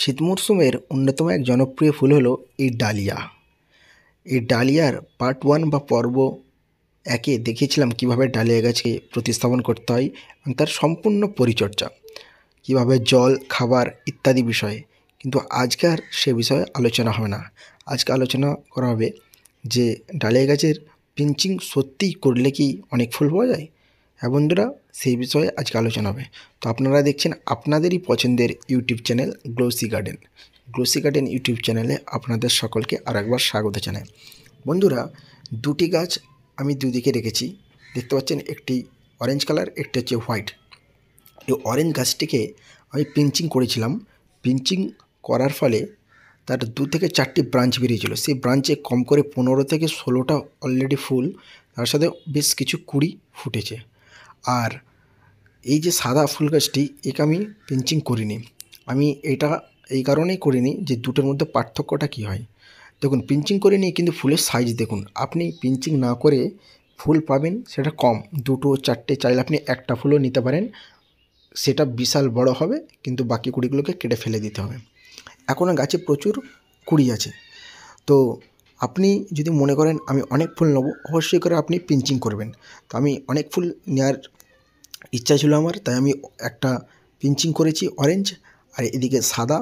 শীত মরশুমের অন্যতম এক জনপ্রিয় ফুল হলো এই ডালিয়া এই ডালিয়ার পার্ট ওয়ান বা পর্ব একে দেখেছিলাম কিভাবে ডালিয়া গাছকে প্রতিস্থাপন করতে হয় এবং তার সম্পূর্ণ পরিচর্যা কিভাবে জল খাবার ইত্যাদি বিষয়ে কিন্তু আজকের সে বিষয়ে আলোচনা হবে না আজকে আলোচনা করা হবে যে ডালিয়া গাছের পিঞ্চিং সত্যিই করলে কি অনেক ফুল পাওয়া যায় হ্যাঁ বন্ধুরা সেই বিষয়ে আজকে আলোচনা হবে তো আপনারা দেখছেন আপনাদেরই পছন্দের YouTube channel glossy garden glossy garden YouTube চ্যানেলে আপনাদের সকলকে আরেকবার স্বাগত জানাই বন্ধুরা দুটি গাছ আমি দুদিকে রেখেছি দেখতে পাচ্ছেন একটি অরেঞ্জ কালার একটি হচ্ছে হোয়াইট এই অরেঞ্জ গাছটিকে আমি পিঞ্চিং করেছিলাম পিঞ্চিং করার ফলে তার দু থেকে চারটি ব্রাঞ্চ বেরিয়েছিল সেই ব্রাঞ্চে কম করে পনেরো থেকে ষোলোটা অলরেডি ফুল তার সাথে বেশ কিছু কুড়ি ফুটেছে আর এই যে সাদা ফুল গাছটি একে আমি পেঞ্চিং করিনি আমি এটা এই কারণেই করিনি যে দুটোর মধ্যে পার্থক্যটা কী হয় দেখুন পিঞ্চিং করে নিয়ে কিন্তু ফুলের সাইজ দেখুন আপনি পিঞ্চিং না করে ফুল পাবেন সেটা কম দুটো চারটে চাইলে আপনি একটা ফুলও নিতে পারেন সেটা বিশাল বড় হবে কিন্তু বাকি কুড়িগুলোকে কেটে ফেলে দিতে হবে এখনও গাছে প্রচুর কুড়ি আছে তো আপনি যদি মনে করেন আমি অনেক ফুল নেবো অবশ্যই করে আপনি পিঞ্চিং করবেন তো আমি অনেক ফুল নেওয়ার ইচ্ছা ছিল আমার তাই আমি একটা পিঞ্চিং করেছি অরেঞ্জ আর এদিকে সাদা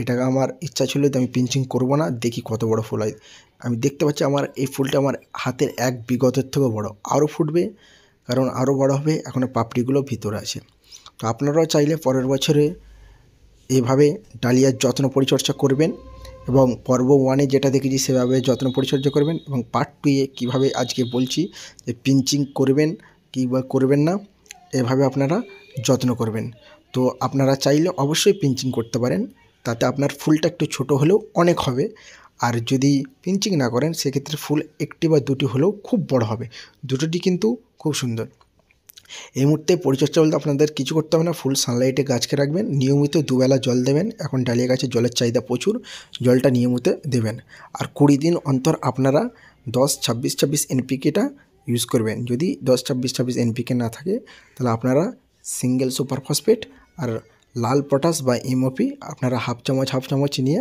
এটাকে আমার ইচ্ছা ছিল যে আমি পিঞ্চিং করব না দেখি কত বড় ফুল হয় আমি দেখতে পাচ্ছি আমার এই ফুলটা আমার হাতের এক বিগতের থেকেও বড় আরও ফুটবে কারণ আরও বড় হবে এখন পাপড়িগুলো ভিতরে আছে তো আপনারাও চাইলে পরের বছরে এভাবে ডালিয়ার যত্ন পরিচর্যা করবেন এবং পর্ব ওয়ানে যেটা দেখেছি সেভাবে যত্ন পরিচর্যা করবেন এবং পার্ট টুয়ে কীভাবে আজকে বলছি যে পিঞ্চিং করবেন কিংবা করবেন না এভাবে আপনারা যত্ন করবেন তো আপনারা চাইলে অবশ্যই পিঞ্চিং করতে পারেন তাতে আপনার ফুলটা একটু ছোট হলেও অনেক হবে আর যদি পিঞ্চিং না করেন সেক্ষেত্রে ফুল একটি বা দুটি হলেও খুব বড় হবে দুটোটি কিন্তু খুব সুন্দর এই মুহূর্তে পরিচর্যা বলতে আপনাদের কিছু করতে হবে না ফুল সানলাইটে গাছকে রাখবেন নিয়মিত দুবেলা জল দেবেন এখন ডালিয়া গাছে জলের চাহিদা প্রচুর জলটা নিয়মিত দেবেন আর কুড়ি দিন অন্তর আপনারা দশ ছাব্বিশ ছাব্বিশ এনপিকেটা ইউজ করবেন যদি দশ ছাব্বিশ ছাব্বিশ এনপিকে না থাকে তাহলে আপনারা সিঙ্গেল সুপার ফসফেট আর লাল পটাশ বা এমওপি আপনারা হাফ চামচ হাফ চামচ নিয়ে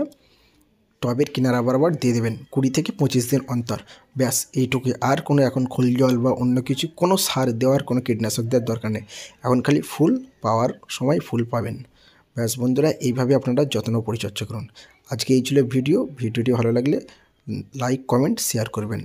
টবের কিনারা বরাবর দিয়ে দেবেন কুড়ি থেকে পঁচিশ দিন অন্তর ব্যাস এইটুকুই আর কোনো এখন খোল জল বা অন্য কিছু কোনো সার দেওয়ার কোনো কীটনাশক দেওয়ার দরকার নেই এখন খালি ফুল পাওয়ার সময় ফুল পাবেন ব্যাস বন্ধুরা এইভাবে আপনারা যত্ন পরিচর্যা করুন আজকে এই ছিল ভিডিও ভিডিওটি ভালো লাগলে লাইক কমেন্ট শেয়ার করবেন